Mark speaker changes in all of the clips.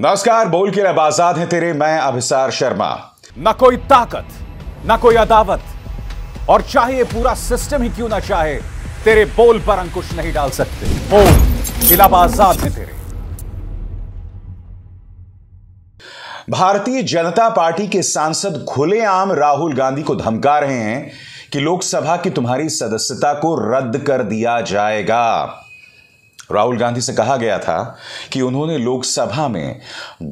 Speaker 1: नमस्कार बोल के रब आजाद है तेरे मैं अभिसार शर्मा न कोई ताकत न कोई अदावत और चाहे पूरा सिस्टम ही क्यों ना चाहे तेरे बोल पर अंकुश नहीं डाल सकते बोल इलाब आजाद है तेरे भारतीय जनता पार्टी के सांसद खुलेआम राहुल गांधी को धमका रहे हैं कि लोकसभा की तुम्हारी सदस्यता को रद्द कर दिया जाएगा राहुल गांधी से कहा गया था कि उन्होंने लोकसभा में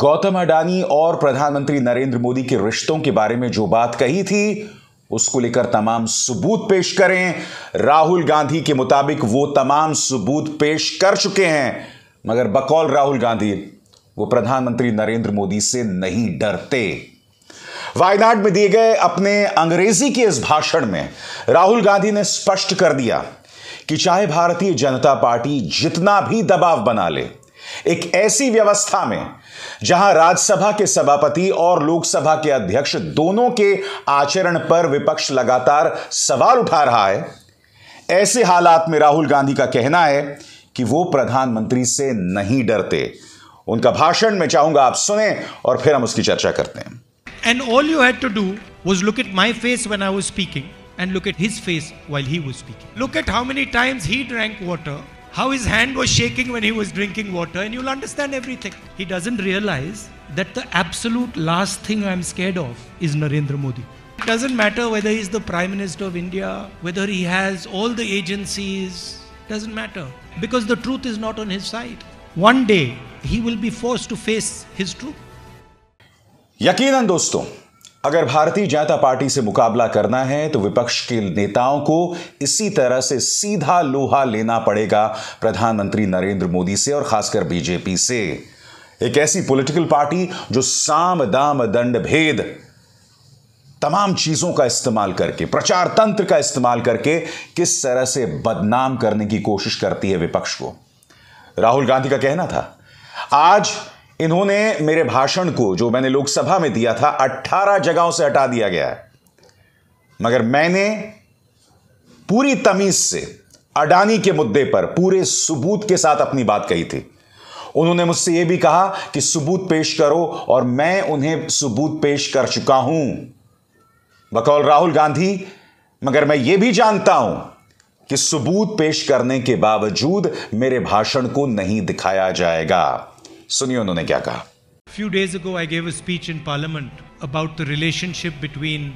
Speaker 1: गौतम अडानी और प्रधानमंत्री नरेंद्र मोदी के रिश्तों के बारे में जो बात कही थी उसको लेकर तमाम सबूत पेश करें राहुल गांधी के मुताबिक वो तमाम सबूत पेश कर चुके हैं मगर बकौल राहुल गांधी वो प्रधानमंत्री नरेंद्र मोदी से नहीं डरते वायनाड में दिए गए अपने अंग्रेजी के इस भाषण में राहुल गांधी ने स्पष्ट कर दिया कि चाहे भारतीय जनता पार्टी जितना भी दबाव बना ले एक ऐसी व्यवस्था में जहां राज्यसभा के सभापति और लोकसभा के अध्यक्ष दोनों के आचरण पर विपक्ष लगातार सवाल उठा रहा है ऐसे हालात में राहुल गांधी का कहना है कि वो प्रधानमंत्री से नहीं डरते उनका भाषण मैं चाहूंगा आप सुने और फिर हम उसकी चर्चा करते हैं
Speaker 2: and all you had to do was look at my face when I was speaking and look at his face while he was speaking. Look at how many times he drank water, how his hand was shaking when he was drinking water, and you'll understand everything. He doesn't realize that the absolute last thing I'm scared of is Narendra Modi. It doesn't matter whether he's the Prime Minister of India, whether he has all the agencies, doesn't matter. Because the truth is not on his side. One day, he will be forced to face his truth.
Speaker 1: यकीनन दोस्तों अगर भारतीय जनता party से मुकाबला करना है तो विपक्ष के नेताओं को इसी तरह से सीधा लोहा लेना पड़ेगा प्रधानमंत्री नरेंद्र मोदी से और खासकर बीजेपी से एक ऐसी पॉलिटिकल पार्टी जो साम दाम दंड भेद तमाम चीजों का इस्तेमाल करके प्रचार तंत्र का इस्तेमाल करके किस तरह से बदनाम करने की कोशिश करती है विपक्ष को राहुल गांधी का कहना था आज इन्होंने मेरे भाषण को जो मैंने लोकसभा में दिया था 18 जगहों से हटा दिया गया है मगर मैंने पूरी तमीज से अडानी के मुद्दे पर पूरे सबूत के साथ अपनी बात कही थी उन्होंने मुझसे यह भी कहा कि सबूत पेश करो और मैं उन्हें सबूत पेश कर चुका हूं बकौल राहुल गांधी मगर मैं यह भी जानता हूं कि सबूत पेश करने के बावजूद मेरे भाषण को नहीं दिखाया जाएगा सुनिए उन्होंने क्या कहा
Speaker 2: Few days ago, I gave a speech in Parliament about the relationship between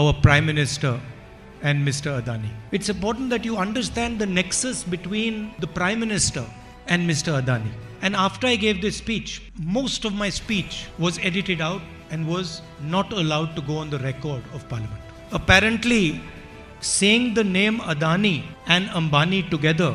Speaker 2: our Prime Minister and Mr. Adani. It's important that you understand the nexus between the Prime Minister and Mr. Adani. And after I gave this speech, most of my speech was edited out and was not allowed to go on the record of Parliament. Apparently, saying the name Adani and Ambani together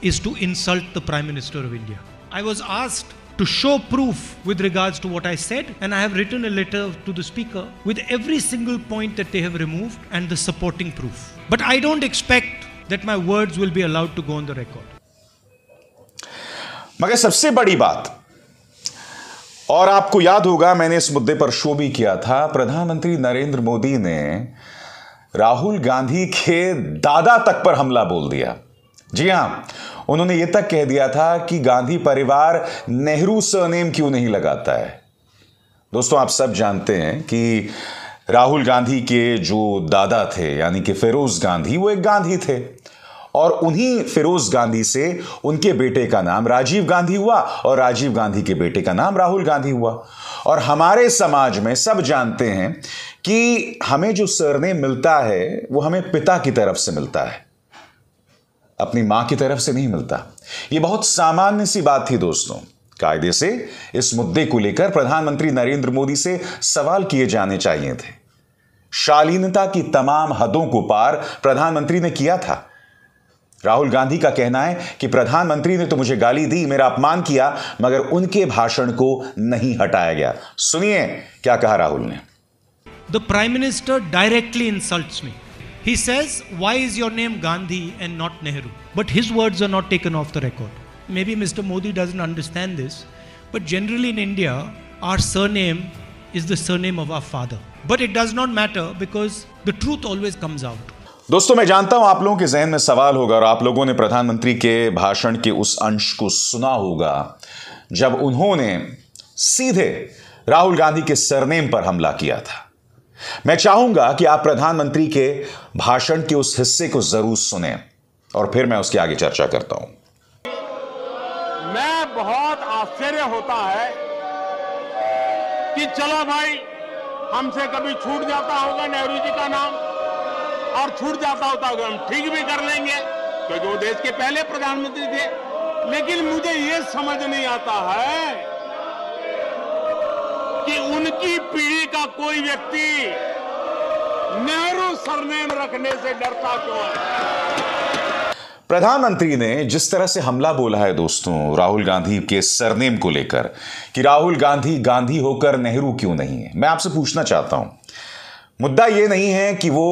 Speaker 2: is to insult the Prime Minister of India. I was asked to show proof with regards to what I said, and I have written a letter to the speaker with every single point that they have removed and the supporting proof. But I don't expect that my words will be allowed to go on the record.
Speaker 1: मगर सबसे बड़ी बात और आपको याद होगा मैंने इस मुद्दे पर शो भी किया था प्रधानमंत्री नरेंद्र मोदी ने राहुल गांधी के दादा तक पर हमला बोल दिया जी हां उन्होंने ये तक कह दिया था कि गांधी परिवार नेहरू सरनेम क्यों नहीं लगाता है दोस्तों आप सब जानते हैं कि राहुल गांधी के जो दादा थे यानी कि फिरोज गांधी वो एक गांधी थे और उन्हीं फिरोज गांधी से उनके बेटे का नाम राजीव गांधी हुआ और राजीव गांधी के बेटे का नाम राहुल गांधी हुआ और हमारे समाज में सब जानते हैं कि हमें जो सरनेम मिलता है वो हमें पिता की तरफ से मिलता है अपनी मां की तरफ से नहीं मिलता यह बहुत सामान्य सी बात थी दोस्तों कायदे से इस मुद्दे को लेकर प्रधानमंत्री नरेंद्र मोदी से सवाल किए जाने चाहिए थे शालीनता की तमाम हदों को पार प्रधानमंत्री ने किया था राहुल गांधी का कहना है कि प्रधानमंत्री ने तो मुझे गाली दी मेरा अपमान किया मगर उनके भाषण को नहीं हटाया गया सुनिए क्या कहा राहुल ने
Speaker 2: the prime minister directly insult me He says, Why is your name Gandhi and not Nehru? But his words are not taken off the record. Maybe Mr. Modi doesn't understand this, but generally in India, our surname is the surname of our father. But it does not matter because the truth always comes out.
Speaker 1: दोस्तों मैं जानता हूं आप लोगों के जहन में सवाल होगा और आप लोगों ने प्रधानमंत्री के भाषण के उस अंश को सुना होगा जब उन्होंने सीधे राहुल गांधी के सरनेम पर हमला किया था मैं चाहूंगा कि आप प्रधानमंत्री के भाषण के उस हिस्से को जरूर सुने और फिर मैं उसके आगे चर्चा करता हूं मैं बहुत आश्चर्य होता है कि चलो भाई हमसे कभी छूट जाता होगा नेहरू जी का नाम और छूट जाता होता होगा हम ठीक भी कर लेंगे क्योंकि वो देश के पहले प्रधानमंत्री थे लेकिन मुझे ये समझ नहीं आता है कि उनकी पीढ़ी का कोई व्यक्ति नेहरू सरनेम रखने से डरता क्यों है प्रधानमंत्री ने जिस तरह से हमला बोला है दोस्तों राहुल गांधी के सरनेम को लेकर कि राहुल गांधी गांधी होकर नेहरू क्यों नहीं है मैं आपसे पूछना चाहता हूं मुद्दा यह नहीं है कि वो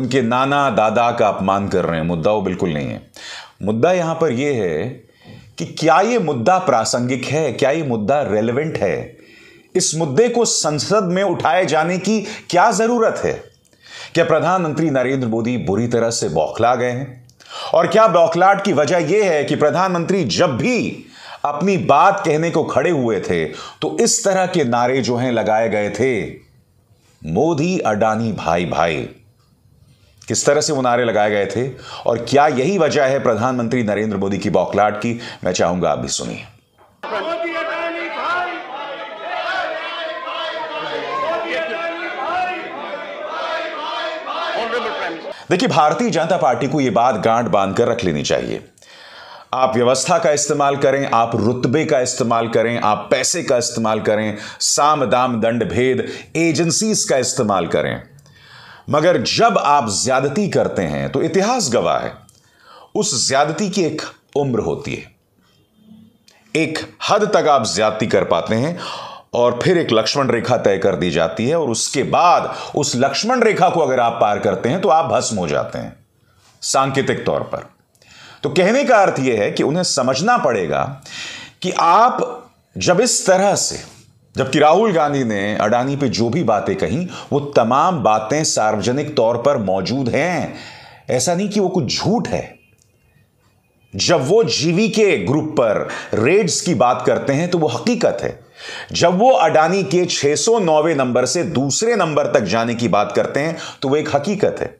Speaker 1: उनके नाना दादा का अपमान कर रहे हैं मुद्दा वो बिल्कुल नहीं है मुद्दा यहां पर यह है कि क्या ये मुद्दा प्रासंगिक है क्या ये मुद्दा रेलिवेंट है इस मुद्दे को संसद में उठाए जाने की क्या जरूरत है क्या प्रधानमंत्री नरेंद्र मोदी बुरी तरह से बौखला गए हैं और क्या बौखलाट की वजह यह है कि प्रधानमंत्री जब भी अपनी बात कहने को खड़े हुए थे तो इस तरह के नारे जो हैं लगाए गए थे मोदी अडानी भाई भाई किस तरह से वो नारे लगाए गए थे और क्या यही वजह है प्रधानमंत्री नरेंद्र मोदी की बौखलाट की मैं चाहूंगा आप भी सुनिए देखिए भारतीय जनता पार्टी को यह बात गांठ बांध कर रख लेनी चाहिए आप व्यवस्था का इस्तेमाल करें आप रुतबे का इस्तेमाल करें आप पैसे का इस्तेमाल करें साम दाम दंड भेद एजेंसीज का इस्तेमाल करें मगर जब आप ज्यादती करते हैं तो इतिहास गवाह है उस ज्यादती की एक उम्र होती है एक हद तक आप ज्यादती कर पाते हैं और फिर एक लक्ष्मण रेखा तय कर दी जाती है और उसके बाद उस लक्ष्मण रेखा को अगर आप पार करते हैं तो आप भस्म हो जाते हैं सांकेतिक तौर पर तो कहने का अर्थ यह है कि उन्हें समझना पड़ेगा कि आप जब इस तरह से जबकि राहुल गांधी ने अडानी पे जो भी बातें कही वो तमाम बातें सार्वजनिक तौर पर मौजूद हैं ऐसा नहीं कि वो कुछ झूठ है जब वो जीवी के ग्रुप पर रेड्स की बात करते हैं तो वो हकीकत है जब वो अडानी के 609वें नंबर से दूसरे नंबर तक जाने की बात करते हैं तो वो एक हकीकत है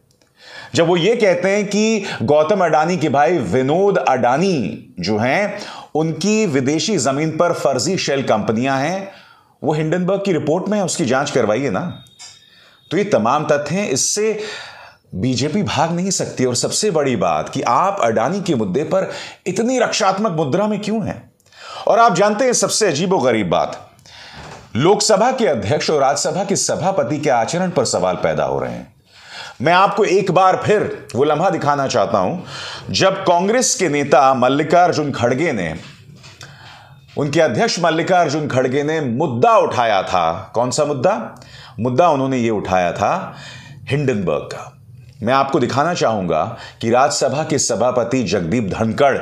Speaker 1: जब वो ये कहते हैं कि गौतम अडानी के भाई विनोद अडानी जो हैं उनकी विदेशी जमीन पर फर्जी शेल कंपनियां हैं वो हिंडनबर्ग की रिपोर्ट में उसकी जांच करवाइए ना तो ये तमाम तथ्य हैं इससे बीजेपी भाग नहीं सकती और सबसे बड़ी बात कि आप अडानी के मुद्दे पर इतनी रक्षात्मक मुद्रा में क्यों हैं और आप जानते हैं सबसे और गरीब बात लोकसभा के अध्यक्ष और राज्यसभा के सभापति के आचरण पर सवाल पैदा हो रहे हैं मैं आपको एक बार फिर वो लम्हा दिखाना चाहता हूं जब कांग्रेस के नेता मल्लिकार्जुन खड़गे ने उनके अध्यक्ष मल्लिकार्जुन खड़गे ने मुद्दा उठाया था कौन सा मुद्दा मुद्दा उन्होंने ये उठाया था हिंडनबर्ग का मैं आपको दिखाना चाहूंगा कि राज्यसभा के सभापति जगदीप धनखड़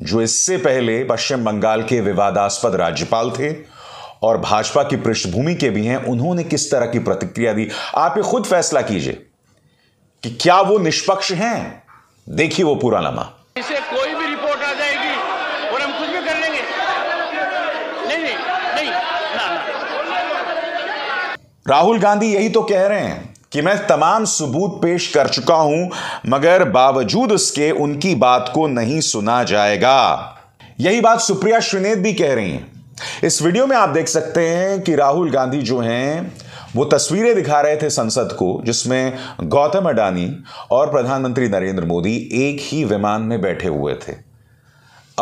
Speaker 1: जो इससे पहले पश्चिम बंगाल के विवादास्पद राज्यपाल थे और भाजपा की पृष्ठभूमि के भी हैं उन्होंने किस तरह की प्रतिक्रिया दी आप ये खुद फैसला कीजिए कि क्या वो निष्पक्ष हैं देखिए वो पूरा लमा
Speaker 2: इसे कोई भी रिपोर्ट आ जाएगी और हम कुछ भी कर लेंगे नहीं नहीं नहीं ना, ना।
Speaker 1: राहुल गांधी यही तो कह रहे हैं कि मैं तमाम सबूत पेश कर चुका हूं मगर बावजूद उसके उनकी बात को नहीं सुना जाएगा यही बात सुप्रिया श्रीनेत भी कह रही हैं इस वीडियो में आप देख सकते हैं कि राहुल गांधी जो हैं वो तस्वीरें दिखा रहे थे संसद को जिसमें गौतम अडानी और प्रधानमंत्री नरेंद्र मोदी एक ही विमान में बैठे हुए थे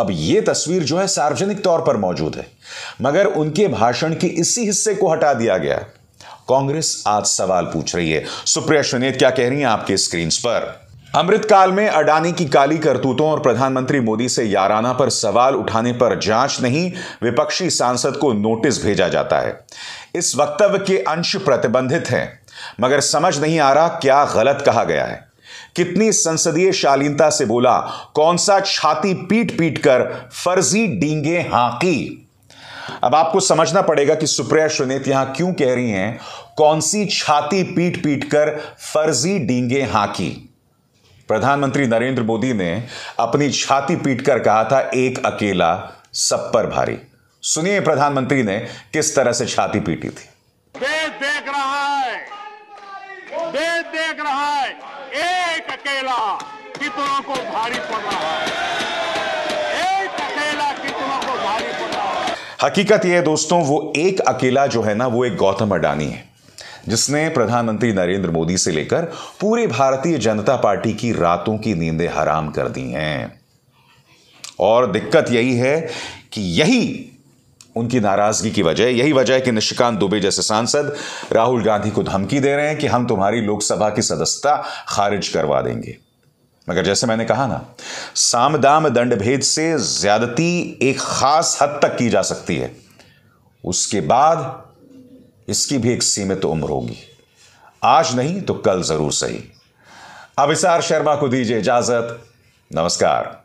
Speaker 1: अब ये तस्वीर जो है सार्वजनिक तौर पर मौजूद है मगर उनके भाषण के इसी हिस्से को हटा दिया गया है कांग्रेस आज सवाल पूछ रही है सुप्रिया सुनेत क्या कह रही हैं आपके स्क्रीन पर अमृतकाल में अडानी की काली करतूतों और प्रधानमंत्री मोदी से याराना पर सवाल उठाने पर जांच नहीं विपक्षी सांसद को नोटिस भेजा जाता है इस वक्तव्य के अंश प्रतिबंधित हैं मगर समझ नहीं आ रहा क्या गलत कहा गया है कितनी संसदीय शालीनता से बोला कौन सा छाती पीट पीट कर फर्जी डींगे हाकी अब आपको समझना पड़ेगा कि सुप्रिया सुनेत यहां क्यों कह रही हैं कौन सी छाती पीट पीट कर फर्जी डींगे हाकी प्रधानमंत्री नरेंद्र मोदी ने अपनी छाती पीट कर कहा था एक अकेला सब पर भारी सुनिए प्रधानमंत्री ने किस तरह से छाती पीटी थी देश देख रहा है देश देख रहा है एक अकेला कितनों को भारी पड़ रहा है हकीकत यह है दोस्तों वो एक अकेला जो है ना वो एक गौतम अडानी है जिसने प्रधानमंत्री नरेंद्र मोदी से लेकर पूरी भारतीय जनता पार्टी की रातों की नींदें हराम कर दी हैं और दिक्कत यही है कि यही उनकी नाराजगी की वजह यही वजह है कि निशिकांत दुबे जैसे सांसद राहुल गांधी को धमकी दे रहे हैं कि हम तुम्हारी लोकसभा की सदस्यता खारिज करवा देंगे मगर जैसे मैंने कहा ना सामदाम दंड भेद से ज्यादती एक खास हद तक की जा सकती है उसके बाद इसकी भी एक सीमित उम्र होगी आज नहीं तो कल जरूर सही अभिसार शर्मा को दीजिए इजाजत नमस्कार